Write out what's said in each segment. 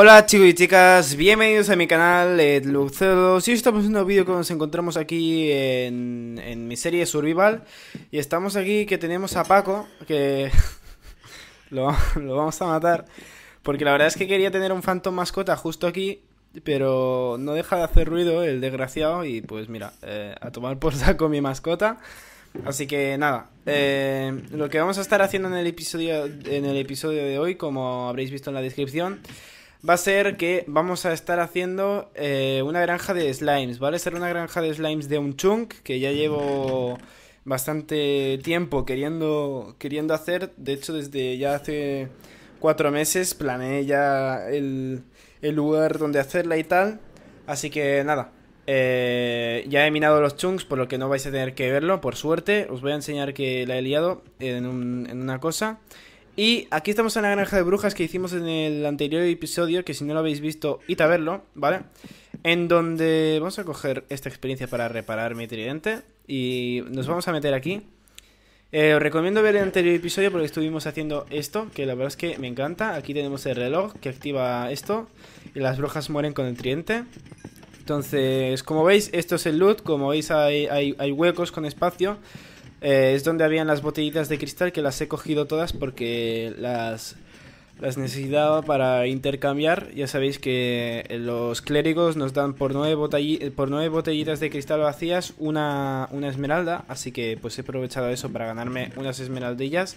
Hola chicos y chicas, bienvenidos a mi canal Lucero. y hoy estamos en un vídeo que nos encontramos aquí en, mi serie Survival Y estamos aquí que tenemos a Paco, que lo, vamos a matar Porque la verdad es que quería tener un Phantom mascota justo aquí, pero no deja de hacer ruido el desgraciado Y pues mira, eh, a tomar por saco mi mascota Así que nada, eh, lo que vamos a estar haciendo en el, episodio, en el episodio de hoy, como habréis visto en la descripción va a ser que vamos a estar haciendo eh, una granja de slimes, ¿vale? Ser una granja de slimes de un chunk que ya llevo bastante tiempo queriendo, queriendo hacer. De hecho, desde ya hace cuatro meses planeé ya el, lugar donde hacerla y tal. Así que nada, eh, ya he minado los chunks, por lo que no vais a tener que verlo, por suerte. Os voy a enseñar que la he liado en, en una cosa. Y aquí estamos en la granja de brujas que hicimos en el anterior episodio, que si no lo habéis visto, id a verlo, ¿vale? En donde vamos a coger esta experiencia para reparar mi tridente y nos vamos a meter aquí. Eh, os recomiendo ver el anterior episodio porque estuvimos haciendo esto, que la verdad es que me encanta. Aquí tenemos el reloj que activa esto y las brujas mueren con el tridente. Entonces, como veis, esto es el loot, como veis hay, hay huecos con espacio eh, es donde habían las botellitas de cristal que las he cogido todas porque las, las necesitaba para intercambiar. Ya sabéis que eh, los clérigos nos dan por nueve, eh, botellitas de cristal vacías una, esmeralda. Así que pues he aprovechado eso para ganarme unas esmeraldillas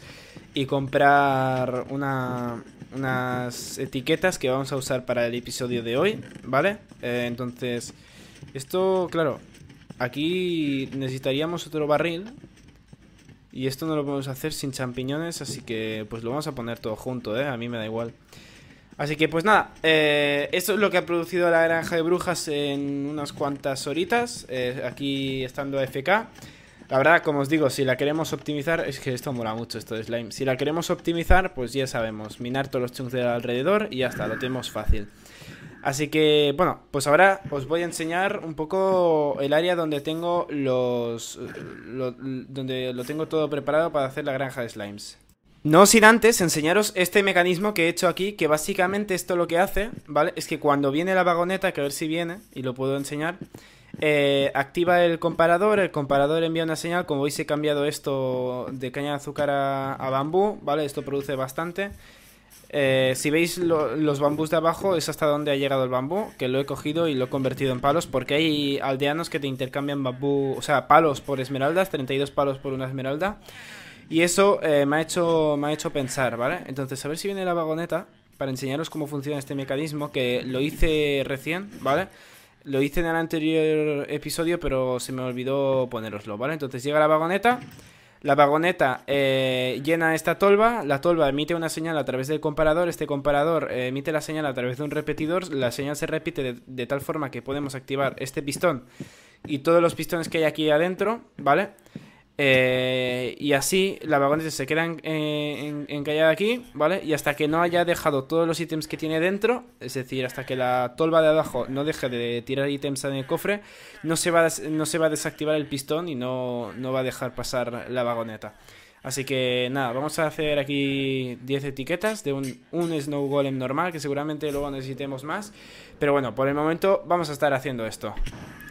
y comprar unas etiquetas que vamos a usar para el episodio de hoy. ¿Vale? entonces, esto, claro, aquí necesitaríamos otro barril y esto no lo podemos hacer sin champiñones, así que pues lo vamos a poner todo junto, ¿eh? A mí me da igual. Así que pues nada, eh, esto es lo que ha producido la granja de brujas en unas cuantas horitas, eh, aquí estando FK La verdad, como os digo, si la queremos optimizar, es que esto mola mucho esto de slime. Si la queremos optimizar, pues ya sabemos, minar todos los chunks de alrededor y ya está, lo tenemos fácil. Así que, bueno, pues ahora os voy a enseñar un poco el área donde tengo los... donde lo tengo todo preparado para hacer la granja de slimes. No sin antes enseñaros este mecanismo que he hecho aquí, que básicamente esto lo que hace, ¿vale? Es que cuando viene la vagoneta, que a ver si viene, y lo puedo enseñar, eh, activa el comparador, el comparador envía una señal, como veis he cambiado esto de caña de azúcar a bambú, ¿vale? Esto produce bastante. Eh, si veis los bambús de abajo, es hasta donde ha llegado el bambú, que lo he cogido y lo he convertido en palos, porque hay aldeanos que te intercambian bambú, o sea, palos por esmeraldas, 32 palos por una esmeralda. Y eso eh, me, ha hecho, me ha hecho pensar, ¿vale? Entonces, a ver si viene la vagoneta para enseñaros cómo funciona este mecanismo, que lo hice recién, ¿vale? Lo hice en el anterior episodio, pero se me olvidó poneroslo, ¿vale? Entonces llega la vagoneta la vagoneta eh, llena esta tolva, la tolva emite una señal a través del comparador, este comparador eh, emite la señal a través de un repetidor, la señal se repite de, tal forma que podemos activar este pistón y todos los pistones que hay aquí adentro, ¿vale? Eh, y así la vagoneta se queda en, eh, encallada aquí, ¿vale? Y hasta que no haya dejado todos los ítems que tiene dentro, es decir, hasta que la tolva de abajo no deje de tirar ítems en el cofre, no se va a, no se va a desactivar el pistón y no, no va a dejar pasar la vagoneta. Así que nada, vamos a hacer aquí 10 etiquetas de un, un Snow Golem normal, que seguramente luego necesitemos más. Pero bueno, por el momento vamos a estar haciendo esto.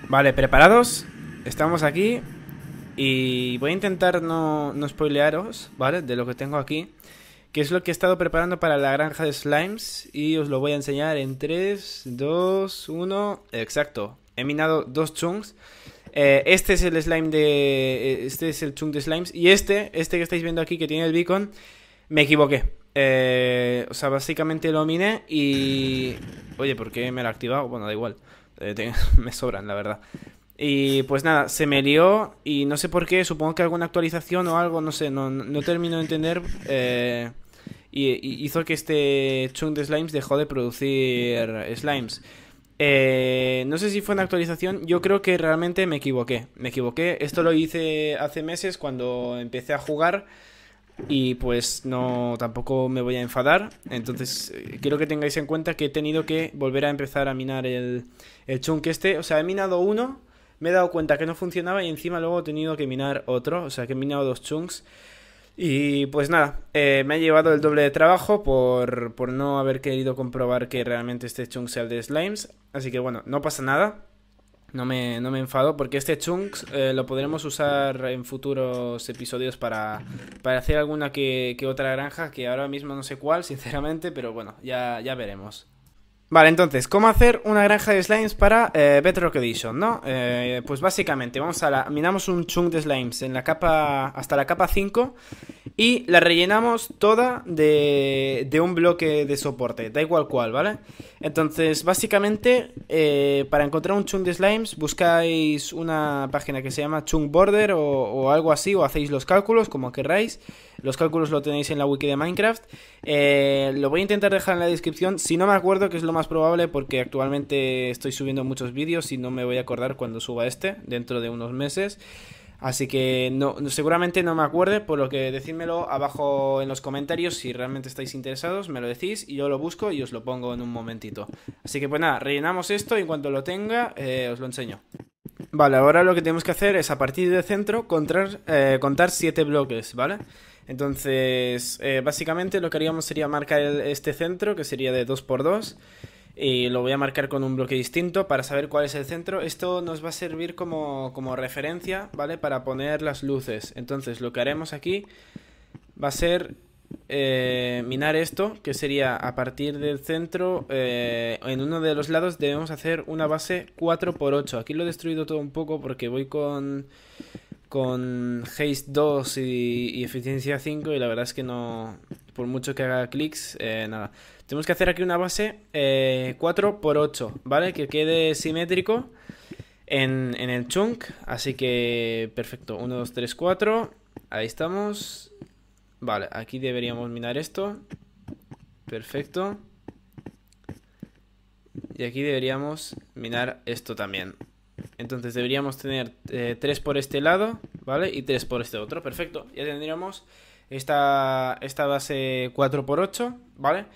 Vale, ¿preparados? Estamos aquí y voy a intentar no, no spoilearos, ¿vale? De lo que tengo aquí. Que es lo que he estado preparando para la granja de slimes. Y os lo voy a enseñar en 3, 2, 1. Exacto. He minado dos chunks. Eh, este es el slime de. Eh, este es el chunk de slimes. Y este, este que estáis viendo aquí que tiene el beacon. Me equivoqué. Eh, o sea, básicamente lo miné y... Oye, ¿por qué me lo he activado? Bueno, da igual. me sobran, la verdad. Y pues nada, se me lió y no sé por qué, supongo que alguna actualización o algo, no sé, no, no termino de entender. Eh, y, hizo que este chunk de slimes dejó de producir slimes. Eh, no sé si fue una actualización, yo creo que realmente me equivoqué. Me equivoqué, esto lo hice hace meses cuando empecé a jugar. Y pues no, tampoco me voy a enfadar. Entonces, quiero que tengáis en cuenta que he tenido que volver a empezar a minar el, el chunk este. O sea, he minado uno me he dado cuenta que no funcionaba y encima luego he tenido que minar otro, o sea que he minado dos chunks. Y pues nada, eh, me ha llevado el doble de trabajo por, no haber querido comprobar que realmente este chunk sea el de slimes. Así que bueno, no pasa nada. No me, no me enfado porque este chunk eh, lo podremos usar en futuros episodios para, hacer alguna que, otra granja que ahora mismo no sé cuál, sinceramente, pero bueno, ya, ya veremos. Vale, entonces, ¿cómo hacer una granja de slimes para eh, Bedrock Edition, no? Eh, pues básicamente, vamos a la... Minamos un chunk de slimes en la capa... hasta la capa 5 y la rellenamos toda de, de un bloque de soporte, da igual cual, ¿vale? Entonces, básicamente, eh, para encontrar un chunk de slimes, buscáis una página que se llama chunk border o, o algo así, o hacéis los cálculos, como queráis... Los cálculos lo tenéis en la wiki de Minecraft. Eh, lo voy a intentar dejar en la descripción. Si no me acuerdo, que es lo más probable, porque actualmente estoy subiendo muchos vídeos y no me voy a acordar cuando suba este, dentro de unos meses. Así que seguramente no me acuerde, por lo que decídmelo abajo en los comentarios si realmente estáis interesados, me lo decís y yo lo busco y os lo pongo en un momentito. Así que pues nada, rellenamos esto y en cuanto lo tenga eh, os lo enseño. Vale, ahora lo que tenemos que hacer es a partir de centro contar, 7 eh, bloques, ¿vale? vale entonces, eh, básicamente lo que haríamos sería marcar este centro, que sería de 2x2, y lo voy a marcar con un bloque distinto para saber cuál es el centro. Esto nos va a servir como, referencia, ¿vale? Para poner las luces. Entonces, lo que haremos aquí va a ser eh, minar esto, que sería a partir del centro, eh, en uno de los lados debemos hacer una base 4x8. Aquí lo he destruido todo un poco porque voy con con Haste 2 y, Eficiencia 5 y la verdad es que no, por mucho que haga clics, eh, nada. Tenemos que hacer aquí una base 4x8, eh, ¿vale? Que quede simétrico en, en el chunk, así que perfecto, 1, 2, 3, 4, ahí estamos. Vale, aquí deberíamos minar esto, perfecto. Y aquí deberíamos minar esto también, entonces deberíamos tener 3 eh, por este lado, ¿vale? Y tres por este otro, perfecto. Ya tendríamos esta, esta base 4 por 8, ¿vale?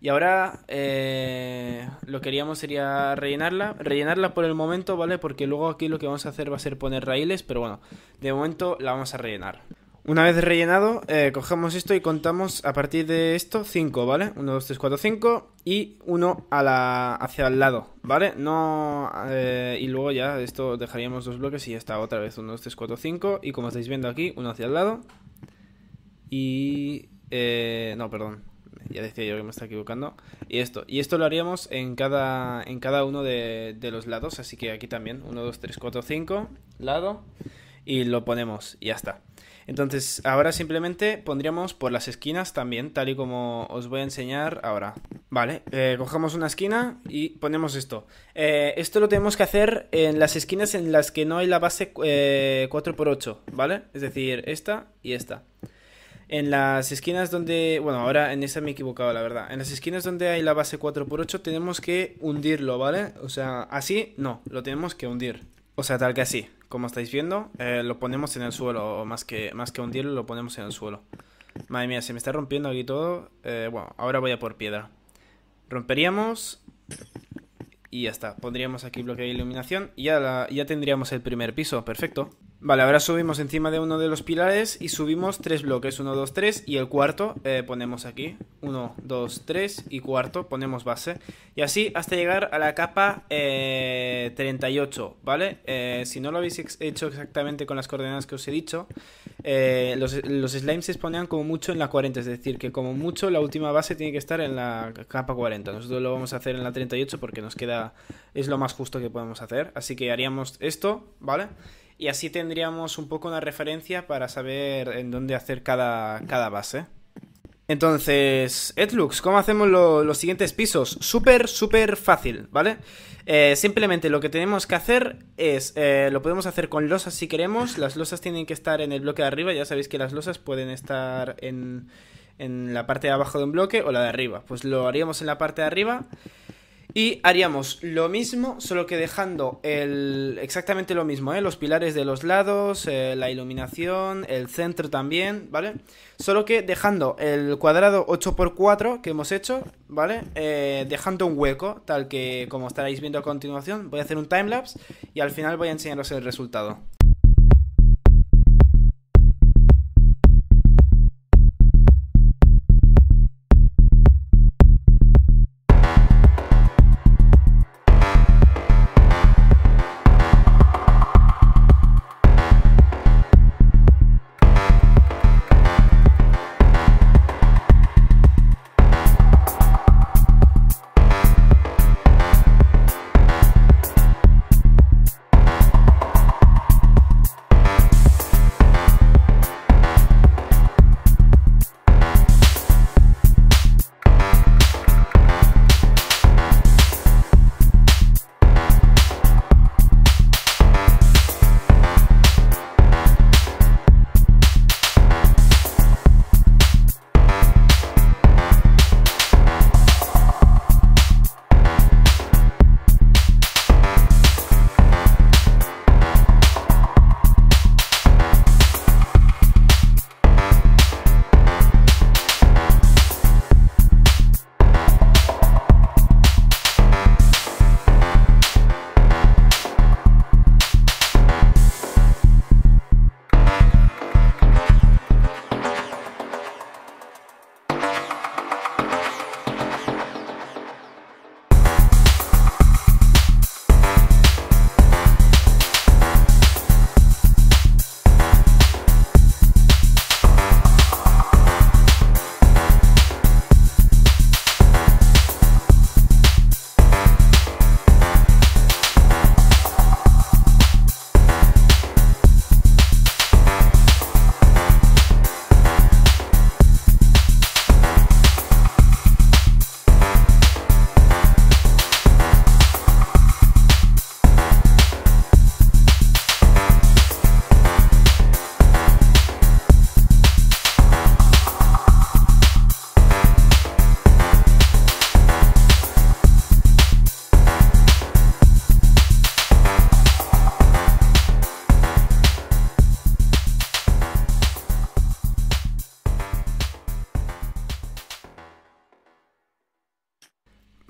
Y ahora eh, lo que haríamos sería rellenarla. Rellenarla por el momento, ¿vale? Porque luego aquí lo que vamos a hacer va a ser poner raíles, pero bueno, de momento la vamos a rellenar. Una vez rellenado, eh, cogemos esto y contamos a partir de esto 5, ¿vale? 1, 2, 3, 4, 5 y 1 a la, hacia el lado, ¿vale? No, eh, y luego ya esto dejaríamos dos bloques y ya está otra vez 1, 2, 3, 4, 5 y como estáis viendo aquí, uno hacia el lado y... Eh, no, perdón, ya decía yo que me estaba equivocando. Y esto, y esto lo haríamos en cada, en cada uno de, de los lados, así que aquí también, 1, 2, 3, 4, 5, lado y lo ponemos y ya está. Entonces, ahora simplemente pondríamos por las esquinas también, tal y como os voy a enseñar ahora. Vale, Cojamos eh, cogemos una esquina y ponemos esto. Eh, esto lo tenemos que hacer en las esquinas en las que no hay la base 4x8, eh, ¿vale? Es decir, esta y esta. En las esquinas donde... Bueno, ahora en esa me he equivocado, la verdad. En las esquinas donde hay la base 4x8 tenemos que hundirlo, ¿vale? O sea, así no, lo tenemos que hundir. O sea, tal que así, como estáis viendo, eh, lo ponemos en el suelo, o más que, más que hundirlo, lo ponemos en el suelo. Madre mía, se me está rompiendo aquí todo. Eh, bueno, ahora voy a por piedra. Romperíamos y ya está. Pondríamos aquí bloque de iluminación y ya, ya tendríamos el primer piso, perfecto. Vale, ahora subimos encima de uno de los pilares y subimos tres bloques, uno, 2 tres, y el cuarto eh, ponemos aquí, uno, dos, tres, y cuarto ponemos base, y así hasta llegar a la capa 38, eh, ¿vale? Eh, si no lo habéis hecho exactamente con las coordenadas que os he dicho, los, los slimes se ponían como mucho en la 40, es decir, que como mucho la última base tiene que estar en la capa 40, nosotros lo vamos a hacer en la 38 porque nos queda, es lo más justo que podemos hacer, así que haríamos esto, ¿vale? vale y así tendríamos un poco una referencia para saber en dónde hacer cada, cada base. Entonces, Edlux, ¿cómo hacemos los siguientes pisos? Súper, súper fácil, ¿vale? Eh, simplemente lo que tenemos que hacer es, eh, lo podemos hacer con losas si queremos, las losas tienen que estar en el bloque de arriba, ya sabéis que las losas pueden estar en, en la parte de abajo de un bloque o la de arriba, pues lo haríamos en la parte de arriba y haríamos lo mismo, solo que dejando el, exactamente lo mismo, ¿eh? los pilares de los lados, eh, la iluminación, el centro también, ¿vale? Solo que dejando el cuadrado 8x4 que hemos hecho, ¿vale? Eh, dejando un hueco, tal que como estaréis viendo a continuación, voy a hacer un timelapse y al final voy a enseñaros el resultado.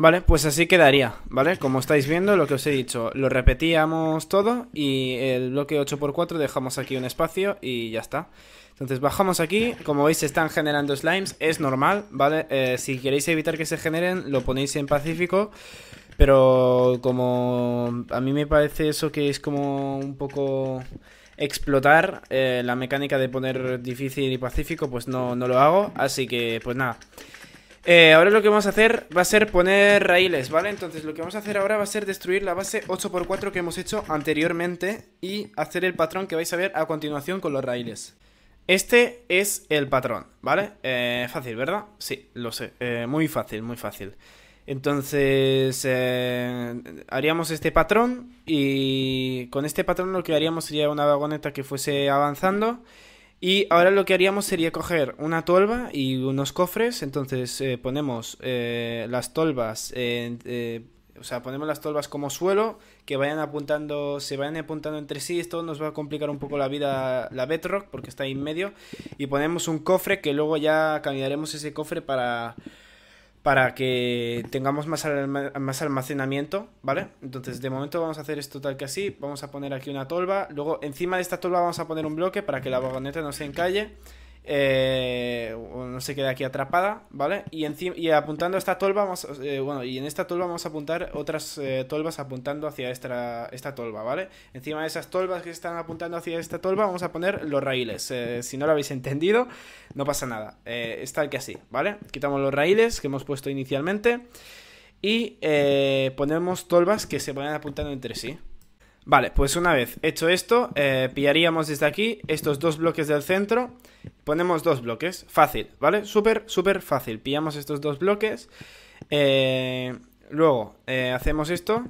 Vale, pues así quedaría, ¿vale? Como estáis viendo, lo que os he dicho, lo repetíamos todo y el bloque 8x4 dejamos aquí un espacio y ya está. Entonces bajamos aquí, como veis se están generando slimes, es normal, ¿vale? Eh, si queréis evitar que se generen, lo ponéis en pacífico, pero como a mí me parece eso que es como un poco explotar eh, la mecánica de poner difícil y pacífico, pues no, no lo hago, así que pues nada. Eh, ahora lo que vamos a hacer va a ser poner raíles, ¿vale? Entonces lo que vamos a hacer ahora va a ser destruir la base 8x4 que hemos hecho anteriormente y hacer el patrón que vais a ver a continuación con los raíles. Este es el patrón, ¿vale? Eh, fácil, ¿verdad? Sí, lo sé. Eh, muy fácil, muy fácil. Entonces, haríamos este patrón y con este patrón lo que haríamos sería una vagoneta que fuese avanzando y ahora lo que haríamos sería coger una tolva y unos cofres. Entonces eh, ponemos eh, las tolvas, eh, o sea, ponemos las tolvas como suelo, que vayan apuntando, se vayan apuntando entre sí. Esto nos va a complicar un poco la vida, la bedrock, porque está ahí en medio. Y ponemos un cofre que luego ya cambiaremos ese cofre para para que tengamos más, más almacenamiento, ¿vale? Entonces, de momento vamos a hacer esto tal que así, vamos a poner aquí una tolva, luego encima de esta tolva vamos a poner un bloque para que la vagoneta no se encalle, eh, no se queda aquí atrapada, ¿vale? Y, encima, y apuntando esta tolva, vamos, eh, bueno, y en esta tolva vamos a apuntar otras eh, tolvas apuntando hacia esta, esta tolva, ¿vale? Encima de esas tolvas que están apuntando hacia esta tolva vamos a poner los raíles. Eh, si no lo habéis entendido, no pasa nada. Está tal que así, ¿vale? Quitamos los raíles que hemos puesto inicialmente y ponemos tolvas que se vayan apuntando entre sí, Vale, pues una vez hecho esto, eh, pillaríamos desde aquí estos dos bloques del centro, ponemos dos bloques, fácil, ¿vale? Súper, súper fácil, pillamos estos dos bloques, eh, luego eh, hacemos esto,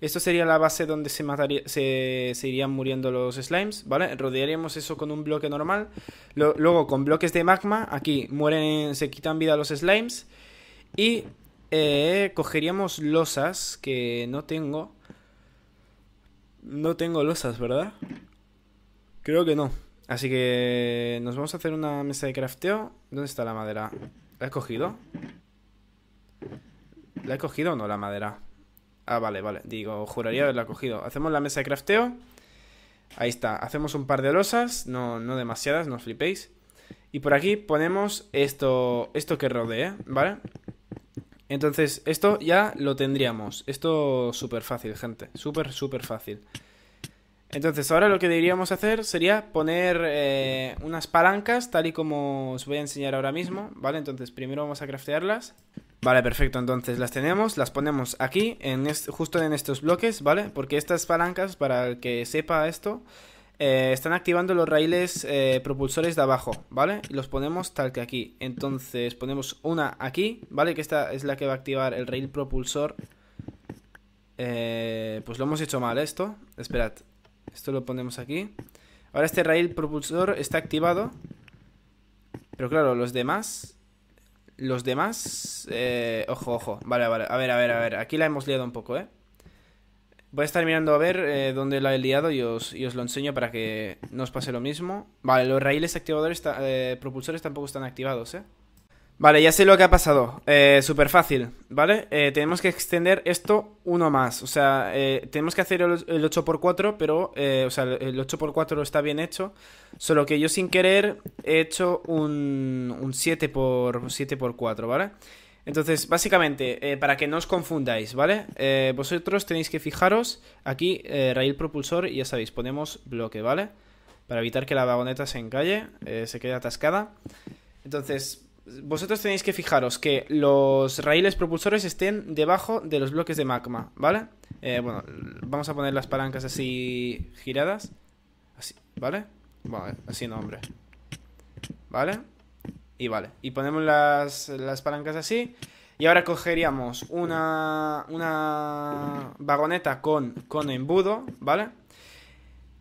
esto sería la base donde se, mataría, se, irían muriendo los slimes, ¿vale? Rodearíamos eso con un bloque normal, luego con bloques de magma, aquí mueren, se quitan vida los slimes, y cogeríamos losas que no tengo... No tengo losas, ¿verdad? Creo que no. Así que nos vamos a hacer una mesa de crafteo. ¿Dónde está la madera? ¿La he cogido? ¿La he cogido o no la madera? Ah, vale, vale. Digo, juraría haberla cogido. Hacemos la mesa de crafteo. Ahí está. Hacemos un par de losas. No, no demasiadas, no os flipéis. Y por aquí ponemos esto, esto que rodea, ¿vale? Entonces, esto ya lo tendríamos. Esto súper fácil, gente. Súper, súper fácil. Entonces, ahora lo que deberíamos hacer sería poner eh, unas palancas, tal y como os voy a enseñar ahora mismo, ¿vale? Entonces, primero vamos a craftearlas. Vale, perfecto, entonces las tenemos, las ponemos aquí, en justo en estos bloques, ¿vale? Porque estas palancas, para el que sepa esto, eh, están activando los raíles eh, propulsores de abajo, ¿vale? Y los ponemos tal que aquí. Entonces ponemos una aquí, ¿vale? Que esta es la que va a activar el rail propulsor. Eh, pues lo hemos hecho mal esto. Esperad. Esto lo ponemos aquí. Ahora este rail propulsor está activado. Pero claro, los demás... Los demás... ojo, ojo. Vale, vale. A ver, a ver, a ver. Aquí la hemos liado un poco, ¿eh? Voy a estar mirando a ver eh, dónde la he liado y os, lo enseño para que no os pase lo mismo. Vale, los raíles activadores, eh, propulsores tampoco están activados, ¿eh? Vale, ya sé lo que ha pasado. Eh, Súper fácil, ¿vale? tenemos que extender esto uno más. O sea, tenemos que hacer el, 8x4, pero... o sea, el 8x4 está bien hecho. Solo que yo sin querer he hecho un, un 7x, 7x4, ¿vale? Entonces, básicamente, eh, para que no os confundáis, ¿vale? Eh, vosotros tenéis que fijaros aquí, eh, raíl propulsor, y ya sabéis, ponemos bloque, ¿vale? Para evitar que la vagoneta se encalle, eh, se quede atascada. Entonces, vosotros tenéis que fijaros que los raíles propulsores estén debajo de los bloques de magma, ¿vale? bueno, vamos a poner las palancas así giradas. Así, ¿vale? Vale, así no, hombre. ¿Vale? Y vale, y ponemos las, las palancas así. Y ahora cogeríamos una, una vagoneta con, con embudo, ¿vale?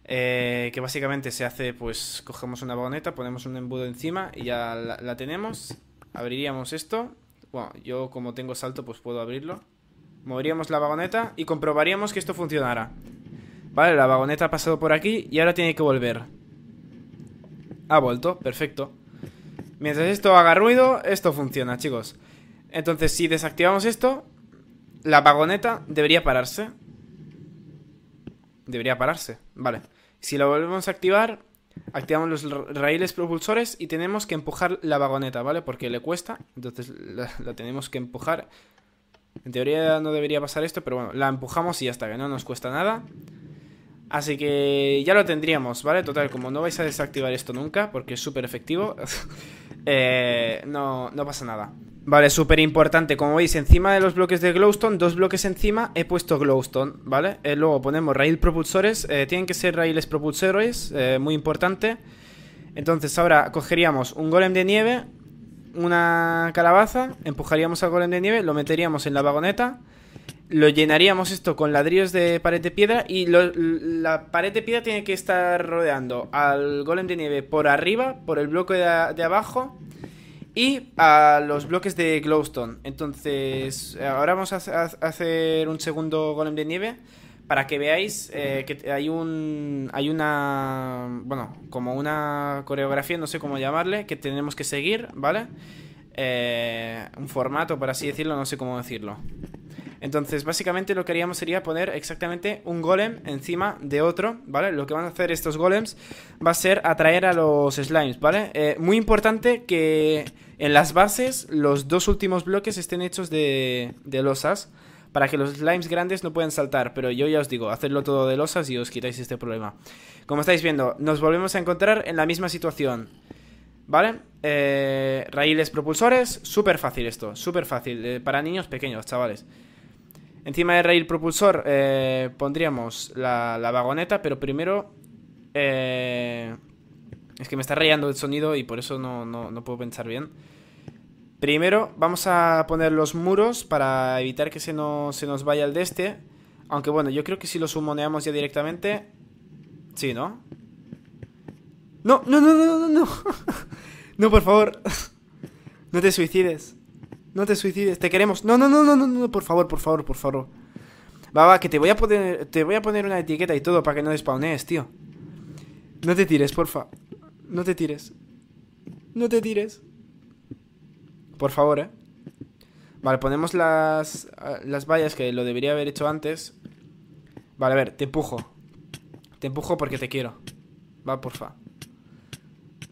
Eh, que básicamente se hace, pues cogemos una vagoneta, ponemos un embudo encima y ya la, la tenemos. Abriríamos esto. Bueno, yo como tengo salto, pues puedo abrirlo. Moveríamos la vagoneta y comprobaríamos que esto funcionara. Vale, la vagoneta ha pasado por aquí y ahora tiene que volver. Ha vuelto, perfecto. Mientras esto haga ruido, esto funciona, chicos. Entonces, si desactivamos esto, la vagoneta debería pararse. Debería pararse, vale. Si lo volvemos a activar, activamos los raíles propulsores y tenemos que empujar la vagoneta, ¿vale? Porque le cuesta, entonces la, tenemos que empujar. En teoría no debería pasar esto, pero bueno, la empujamos y ya está, que no nos cuesta nada. Así que ya lo tendríamos, ¿vale? Total, como no vais a desactivar esto nunca, porque es súper efectivo... Eh, no, no pasa nada. Vale, súper importante. Como veis, encima de los bloques de glowstone, dos bloques encima, he puesto glowstone, ¿vale? Eh, luego ponemos rail propulsores. Eh, tienen que ser raíles propulsores, muy importante. Entonces ahora cogeríamos un golem de nieve, una calabaza, empujaríamos al golem de nieve, lo meteríamos en la vagoneta lo llenaríamos esto con ladrillos de pared de piedra y la pared de piedra tiene que estar rodeando al golem de nieve por arriba, por el bloque de, abajo y a los bloques de glowstone. Entonces, ahora vamos a, hacer un segundo golem de nieve para que veáis eh, que hay un hay una bueno como una coreografía no sé cómo llamarle que tenemos que seguir vale eh, un formato por así decirlo no sé cómo decirlo entonces, básicamente lo que haríamos sería poner exactamente un golem encima de otro, ¿vale? Lo que van a hacer estos golems va a ser atraer a los slimes, ¿vale? Eh, muy importante que en las bases los dos últimos bloques estén hechos de, losas para que los slimes grandes no puedan saltar, pero yo ya os digo, hacedlo todo de losas y os quitáis este problema. Como estáis viendo, nos volvemos a encontrar en la misma situación. ¿Vale? Eh, raíles propulsores, súper fácil esto, súper fácil, eh, para niños pequeños, chavales. Encima de rail propulsor eh, pondríamos la, vagoneta, pero primero... Eh, es que me está rayando el sonido y por eso no, puedo pensar bien. Primero vamos a poner los muros para evitar que se nos, se nos vaya el de este. Aunque bueno, yo creo que si los humoneamos ya directamente... Sí, ¿no? No, no, no, no, no, no. no, por favor. no te suicides no te suicides, te queremos. No, no, no, no, no, no, por favor, por favor, por favor. Va, va, que te voy a poner, te voy a poner una etiqueta y todo para que no despawnees, tío. No te tires, porfa. No te tires. No te tires. Por favor, eh. Vale, ponemos las, ah, las vallas que lo debería haber hecho antes. Vale, a ver, te empujo. Te empujo porque te quiero. Va, porfa.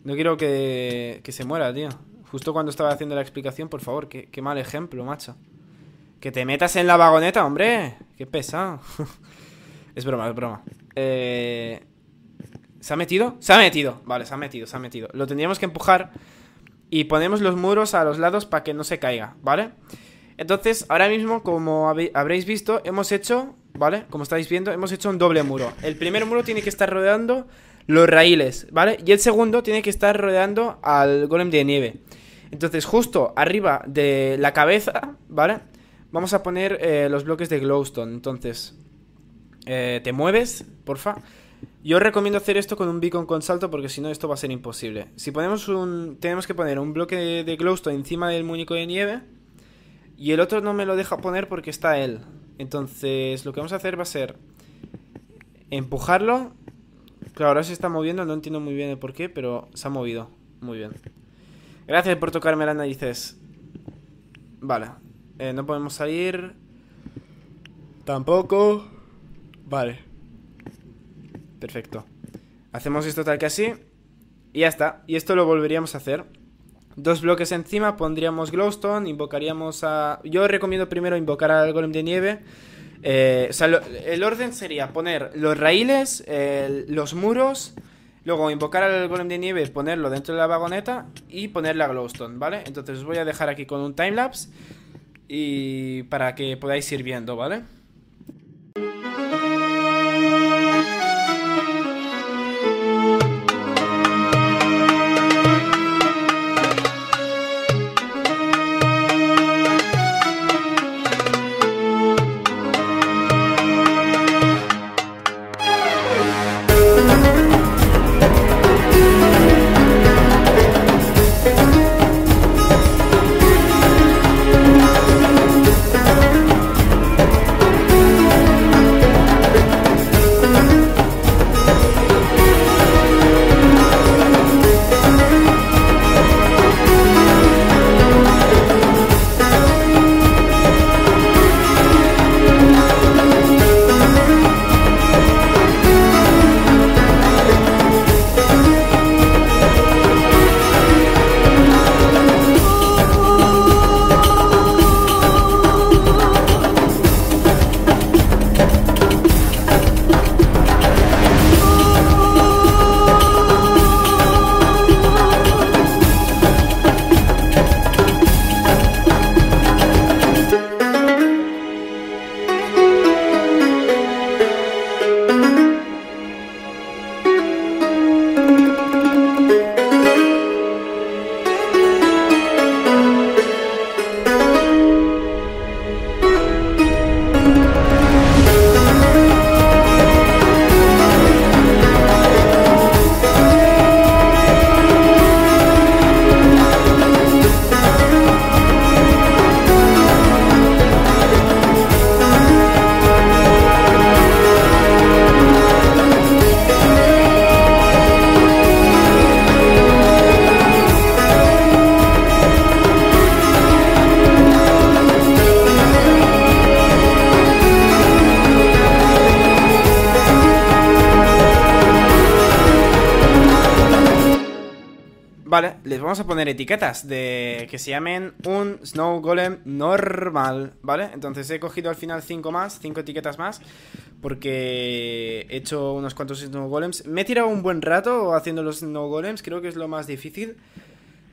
No quiero que, que se muera, tío. Justo cuando estaba haciendo la explicación, por favor, qué, mal ejemplo, macho. Que te metas en la vagoneta, hombre. Qué pesado. es broma, es broma. Eh, ¿Se ha metido? Se ha metido. Vale, se ha metido, se ha metido. Lo tendríamos que empujar y ponemos los muros a los lados para que no se caiga, ¿vale? Entonces, ahora mismo, como habréis visto, hemos hecho, ¿vale? Como estáis viendo, hemos hecho un doble muro. El primer muro tiene que estar rodeando los raíles, ¿vale? Y el segundo tiene que estar rodeando al golem de nieve. Entonces, justo arriba de la cabeza, ¿vale? Vamos a poner eh, los bloques de glowstone. Entonces, eh, te mueves, porfa. Yo recomiendo hacer esto con un beacon con salto porque si no esto va a ser imposible. Si ponemos un... Tenemos que poner un bloque de, glowstone encima del muñeco de nieve. Y el otro no me lo deja poner porque está él. Entonces lo que vamos a hacer va a ser... Empujarlo. Claro, ahora se está moviendo, no entiendo muy bien el por qué, pero se ha movido. Muy bien. Gracias por tocarme las narices. Vale. Eh, no podemos salir. Tampoco. Vale. Perfecto. Hacemos esto tal que así. Y ya está. Y esto lo volveríamos a hacer. Dos bloques encima, pondríamos Glowstone, invocaríamos a... Yo recomiendo primero invocar al Golem de Nieve. Eh, o sea, el orden sería poner los raíles, los muros, Luego invocar al golem de nieve, ponerlo dentro de la vagoneta y poner la glowstone, ¿vale? Entonces os voy a dejar aquí con un timelapse y para que podáis ir viendo, ¿vale? vale vamos a poner etiquetas de que se llamen un Snow Golem normal, ¿vale? Entonces he cogido al final 5 más, 5 etiquetas más, porque he hecho unos cuantos Snow Golems. Me he tirado un buen rato haciendo los Snow Golems, creo que es lo más difícil.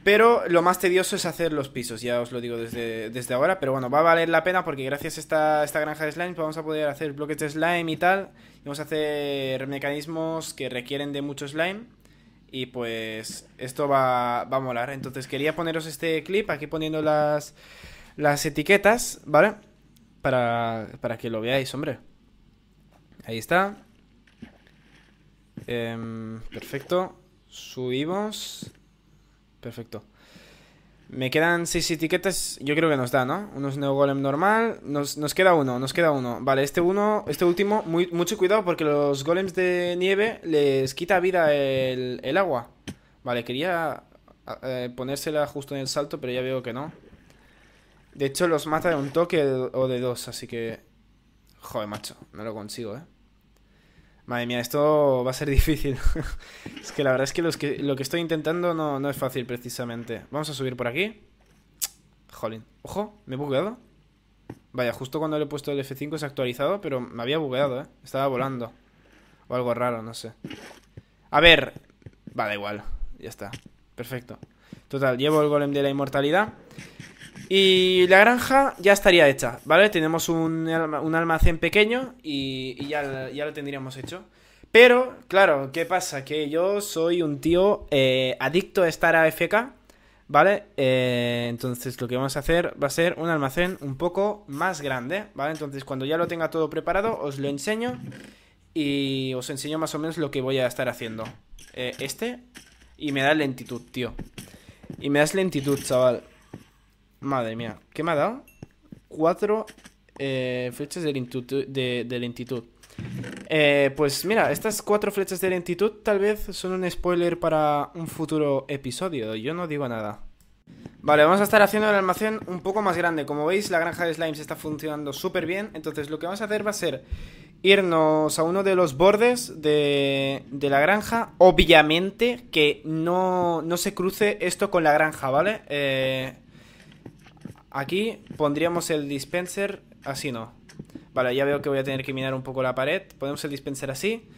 Pero lo más tedioso es hacer los pisos, ya os lo digo desde, ahora. Pero bueno, va a valer la pena porque gracias a esta, esta granja de slime vamos a poder hacer bloques de slime y tal. Y vamos a hacer mecanismos que requieren de mucho slime y pues esto va, a molar. Entonces quería poneros este clip aquí poniendo las, las etiquetas, ¿vale? Para, para que lo veáis, hombre. Ahí está. Em, perfecto. Subimos. Perfecto. Me quedan seis etiquetas. Yo creo que nos da, ¿no? Unos neogolem normal. Nos, nos queda uno, nos queda uno. Vale, este uno, este último, muy, mucho cuidado porque los golems de nieve les quita vida el, agua. Vale, quería eh, ponérsela justo en el salto, pero ya veo que no. De hecho, los mata de un toque o de dos, así que... Joder, macho, no lo consigo, ¿eh? Madre mía, esto va a ser difícil. es que la verdad es que, lo que estoy intentando no, no es fácil precisamente. Vamos a subir por aquí. Jolín. Ojo, me he bugueado. Vaya, justo cuando le he puesto el F5 se ha actualizado, pero me había bugueado, ¿eh? Estaba volando. O algo raro, no sé. A ver. vale, da igual. Ya está. Perfecto. Total, llevo el golem de la inmortalidad. Y la granja ya estaría hecha, ¿vale? Tenemos un, almacén pequeño y, ya, ya, lo tendríamos hecho. Pero, claro, ¿qué pasa? Que yo soy un tío eh, adicto a estar a FK, ¿vale? Eh, entonces lo que vamos a hacer va a ser un almacén un poco más grande, ¿vale? Entonces cuando ya lo tenga todo preparado os lo enseño y os enseño más o menos lo que voy a estar haciendo. Eh, este y me da lentitud, tío. Y me das lentitud, chaval. Madre mía, ¿qué me ha dado? Cuatro eh, flechas de lentitud. De, eh, pues mira, estas cuatro flechas de lentitud tal vez son un spoiler para un futuro episodio. Yo no digo nada. Vale, vamos a estar haciendo el almacén un poco más grande. Como veis, la granja de slimes está funcionando súper bien. Entonces lo que vamos a hacer va a ser irnos a uno de los bordes de, de la granja. Obviamente que no, no, se cruce esto con la granja, ¿vale? Eh, Aquí pondríamos el dispenser así, ¿no? Vale, ya veo que voy a tener que minar un poco la pared. Ponemos el dispenser así,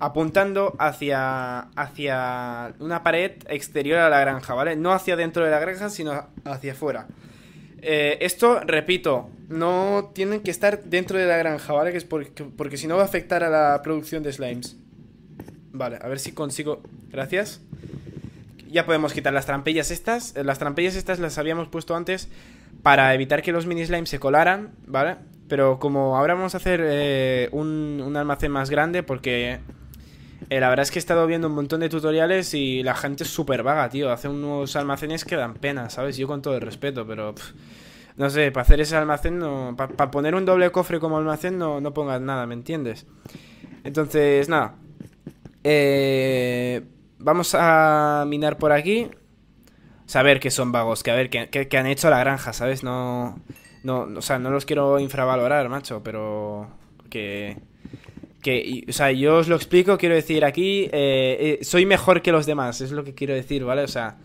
apuntando hacia, hacia una pared exterior a la granja, ¿vale? No hacia dentro de la granja, sino hacia afuera. Eh, esto, repito, no tienen que estar dentro de la granja, ¿vale? porque, porque si no va a afectar a la producción de slimes. Vale, a ver si consigo... Gracias. Ya podemos quitar las trampillas estas. Eh, las trampillas estas las habíamos puesto antes para evitar que los mini slimes se colaran, ¿vale? Pero como ahora vamos a hacer eh, un, almacén más grande porque eh, la verdad es que he estado viendo un montón de tutoriales y la gente es súper vaga, tío. Hace unos almacenes que dan pena, ¿sabes? Yo con todo el respeto, pero... no sé, para hacer ese almacén, no, para poner un doble cofre como almacén no, no pongas nada, ¿me entiendes? Entonces, nada. Eh, vamos a minar por aquí saber que son vagos, que a ver, que, han hecho la granja, ¿sabes? No, no, o sea, no los quiero infravalorar, macho, pero que... Que, o sea, yo os lo explico, quiero decir, aquí eh, eh, soy mejor que los demás, es lo que quiero decir, ¿vale? O sea,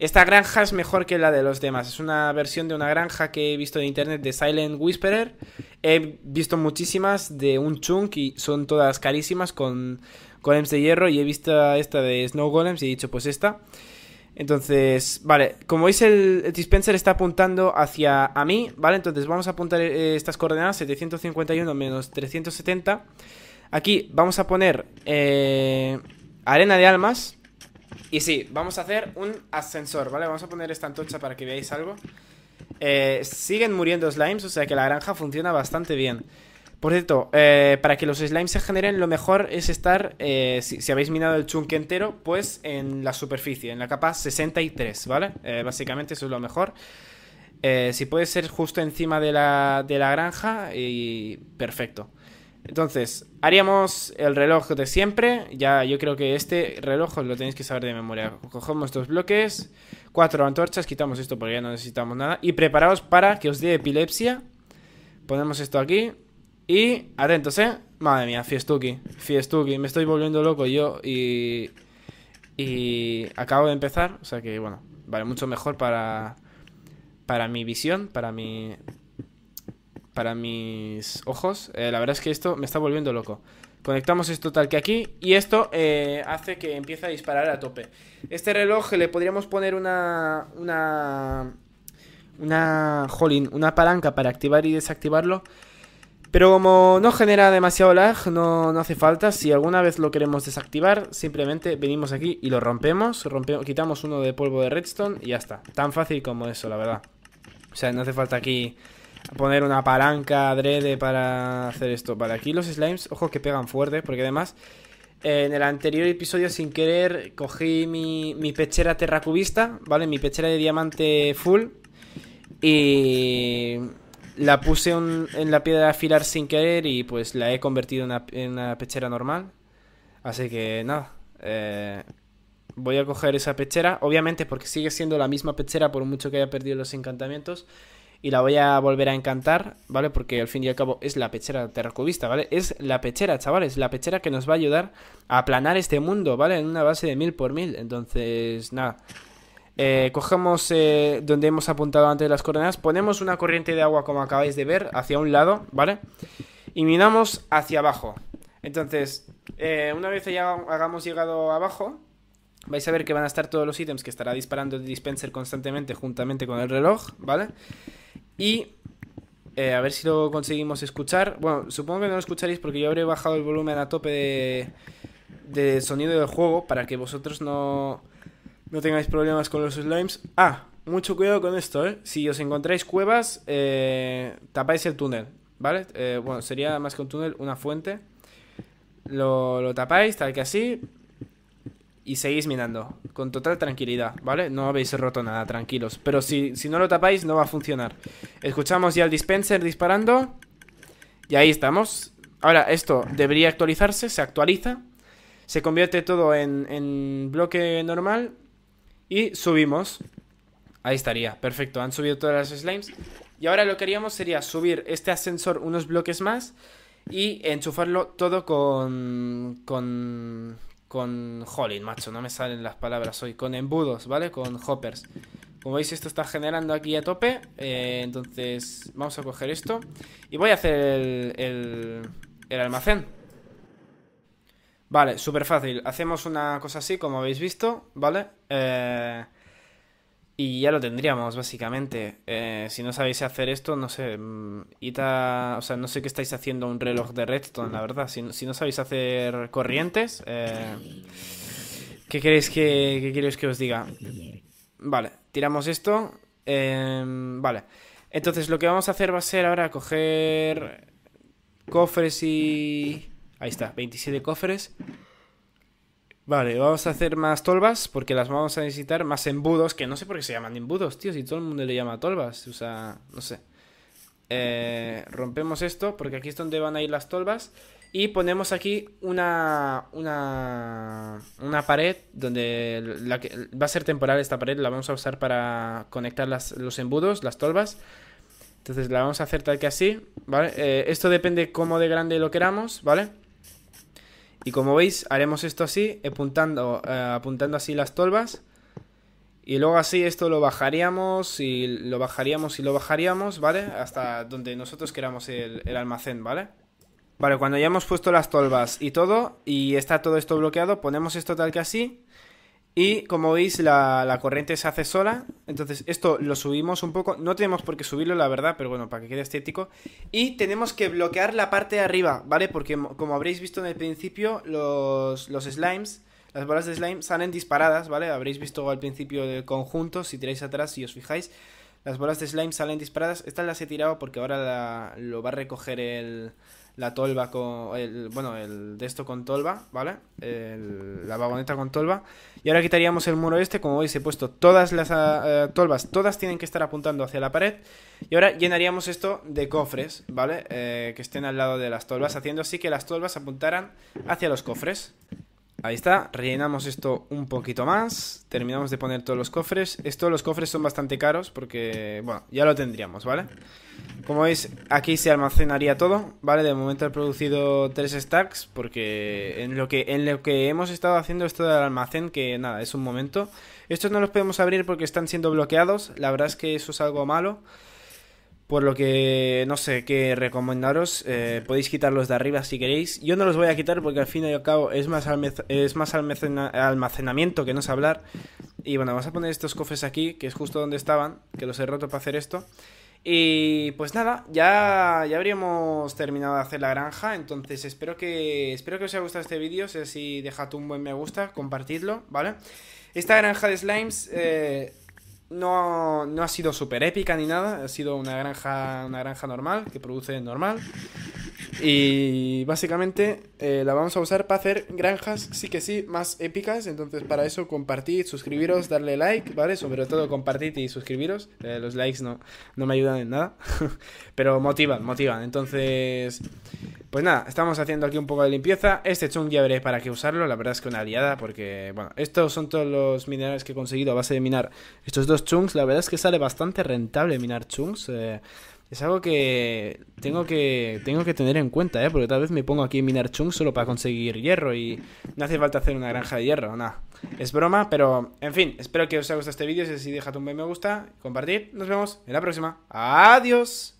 esta granja es mejor que la de los demás. Es una versión de una granja que he visto de internet de Silent Whisperer. He visto muchísimas de un chunk y son todas carísimas con golems de hierro. Y he visto esta de Snow Golems y he dicho, pues esta. Entonces, vale, como veis el dispenser está apuntando hacia a mí, ¿vale? Entonces vamos a apuntar eh, estas coordenadas, 751 menos 370. Aquí vamos a poner eh, arena de almas. Y sí, vamos a hacer un ascensor, ¿vale? Vamos a poner esta antorcha para que veáis algo. Eh, siguen muriendo slimes, o sea que la granja funciona bastante bien. Por cierto, eh, para que los slimes se generen, lo mejor es estar, eh, si, habéis minado el chunk entero, pues en la superficie, en la capa 63, ¿vale? Eh, básicamente eso es lo mejor. si puede ser justo encima de la, granja, y perfecto. Entonces, haríamos el reloj de siempre. Ya yo creo que este reloj lo tenéis que saber de memoria. Cogemos dos bloques, cuatro antorchas, quitamos esto porque ya no necesitamos nada. Y preparaos para que os dé epilepsia. Ponemos esto aquí. Y atentos, ¿eh? Madre mía, Fiestuki. Fiestuki, me estoy volviendo loco yo y. Y acabo de empezar, o sea que bueno, vale mucho mejor para. Para mi visión, para mi. Para mis ojos. Eh, la verdad es que esto me está volviendo loco. Conectamos esto tal que aquí y esto eh, hace que empiece a disparar a tope. Este reloj le podríamos poner una. Una. Una. Jolín, una palanca para activar y desactivarlo pero como no genera demasiado lag, no, hace falta. Si alguna vez lo queremos desactivar, simplemente venimos aquí y lo rompemos, rompemos. Quitamos uno de polvo de redstone y ya está. Tan fácil como eso, la verdad. O sea, no hace falta aquí poner una palanca adrede para hacer esto. Vale, aquí los slimes, ojo que pegan fuerte, porque además eh, en el anterior episodio sin querer cogí mi, mi pechera terracubista, ¿vale? Mi pechera de diamante full. Y la puse en la piedra de afilar sin querer y pues la he convertido en una, pechera normal. Así que nada, eh, voy a coger esa pechera, obviamente porque sigue siendo la misma pechera por mucho que haya perdido los encantamientos. Y la voy a volver a encantar, ¿vale? Porque al fin y al cabo es la pechera terracubista, ¿vale? Es la pechera, chavales, la pechera que nos va a ayudar a aplanar este mundo, ¿vale? En una base de mil por mil. Entonces, nada, eh, cogemos eh, donde hemos apuntado antes las coordenadas, ponemos una corriente de agua como acabáis de ver hacia un lado, ¿vale? Y miramos hacia abajo. Entonces, eh, una vez ya hagamos llegado abajo, vais a ver que van a estar todos los ítems que estará disparando el dispenser constantemente juntamente con el reloj, ¿vale? Y a ver si lo conseguimos escuchar. Bueno, supongo que no lo escucharéis porque yo habré bajado el volumen a tope de, de sonido del juego para que vosotros no, no tengáis problemas con los slimes. Ah, mucho cuidado con esto, ¿eh? Si os encontráis cuevas, eh, tapáis el túnel, ¿vale? Eh, bueno, sería más que un túnel, una fuente. Lo, tapáis, tal que así. Y seguís minando, con total tranquilidad, ¿vale? No habéis roto nada, tranquilos. Pero si, no lo tapáis, no va a funcionar. Escuchamos ya el dispenser disparando. Y ahí estamos. Ahora, esto debería actualizarse, se actualiza. Se convierte todo en, en bloque normal y subimos. Ahí estaría, perfecto. Han subido todas las slimes. Y ahora lo que haríamos sería subir este ascensor unos bloques más y enchufarlo todo con. con. con. Jolín, macho, no me salen las palabras hoy. Con embudos, ¿vale? Con hoppers. Como veis, esto está generando aquí a tope. Eh, entonces, vamos a coger esto. Y voy a hacer el, el, el almacén. Vale, súper fácil. Hacemos una cosa así, como habéis visto, ¿vale? Eh, y ya lo tendríamos, básicamente. Eh, si no sabéis hacer esto, no sé. Mm, Ita, o sea, no sé qué estáis haciendo un reloj de redstone, la verdad. Si, no sabéis hacer corrientes, eh, ¿qué, queréis qué queréis que os diga? Vale, tiramos esto. Em, vale. Entonces, lo que vamos a hacer va a ser ahora coger cofres y Ahí está, 27 cofres. Vale, vamos a hacer más tolvas porque las vamos a necesitar. Más embudos, que no sé por qué se llaman embudos, tío. Si todo el mundo le llama tolvas, o sea, no sé. Eh, rompemos esto porque aquí es donde van a ir las tolvas. Y ponemos aquí una, una, una pared donde va a ser temporal esta pared. La vamos a usar para conectar las, los embudos, las tolvas. Entonces la vamos a hacer tal que así, ¿vale? Eh, esto depende cómo de grande lo queramos, ¿vale? vale y como veis, haremos esto así, apuntando, eh, apuntando así las tolvas. Y luego así esto lo bajaríamos y lo bajaríamos y lo bajaríamos, ¿vale? Hasta donde nosotros queramos el, el almacén, ¿vale? Vale, cuando ya hemos puesto las tolvas y todo, y está todo esto bloqueado, ponemos esto tal que así. Y como veis, la, corriente se hace sola. Entonces, esto lo subimos un poco. No tenemos por qué subirlo, la verdad, pero bueno, para que quede estético. Y tenemos que bloquear la parte de arriba, ¿vale? Porque como habréis visto en el principio, los, slimes, las bolas de slime salen disparadas, ¿vale? Habréis visto al principio del conjunto, si tiráis atrás y si os fijáis, las bolas de slime salen disparadas. Estas las he tirado porque ahora lo va a recoger el la tolva con. El, bueno, el de esto con tolva, ¿vale? la vagoneta con tolva. Y ahora quitaríamos el muro este. Como veis, he puesto todas las eh, tolvas, todas tienen que estar apuntando hacia la pared. Y ahora llenaríamos esto de cofres, ¿vale? Eh, que estén al lado de las tolvas, haciendo así que las tolvas apuntaran hacia los cofres. Ahí está, rellenamos esto un poquito más, terminamos de poner todos los cofres. Estos los cofres son bastante caros porque, bueno, ya lo tendríamos, ¿vale? Como veis, aquí se almacenaría todo, ¿vale? De momento he producido tres stacks porque en lo que, en lo que hemos estado haciendo esto del almacén, que nada, es un momento. Estos no los podemos abrir porque están siendo bloqueados, la verdad es que eso es algo malo. Por lo que no sé qué recomendaros. Eh, podéis quitarlos de arriba si queréis. Yo no los voy a quitar porque al fin y al cabo es más, es más almacenamiento que no es hablar. Y bueno, vamos a poner estos cofres aquí, que es justo donde estaban, que los he roto para hacer esto. Y pues nada, ya, ya habríamos terminado de hacer la granja, entonces espero que, espero que os haya gustado este vídeo, si así dejad un buen me gusta, compartidlo, ¿vale? Esta granja de slimes eh, no, no ha sido súper épica ni nada, ha sido una granja, una granja normal, que produce normal. Y básicamente eh, la vamos a usar para hacer granjas, sí que sí, más épicas. Entonces, para eso, compartid, suscribiros, darle like, ¿vale? Sobre todo, compartid y suscribiros. Eh, los likes no, no me ayudan en nada, pero motivan, motivan. Entonces, pues nada, estamos haciendo aquí un poco de limpieza. Este chung ya veré para qué usarlo. La verdad es que una aliada, porque, bueno, estos son todos los minerales que he conseguido a base de minar estos dos chunks. La verdad es que sale bastante rentable minar chunks. Eh, es algo que tengo que tengo que tener en cuenta, ¿eh? Porque tal vez me pongo aquí en minar solo para conseguir hierro y no hace falta hacer una granja de hierro, nada. Es broma, pero en fin, espero que os haya gustado este vídeo. Si es así, dejad un me gusta, compartir. Nos vemos en la próxima. Adiós.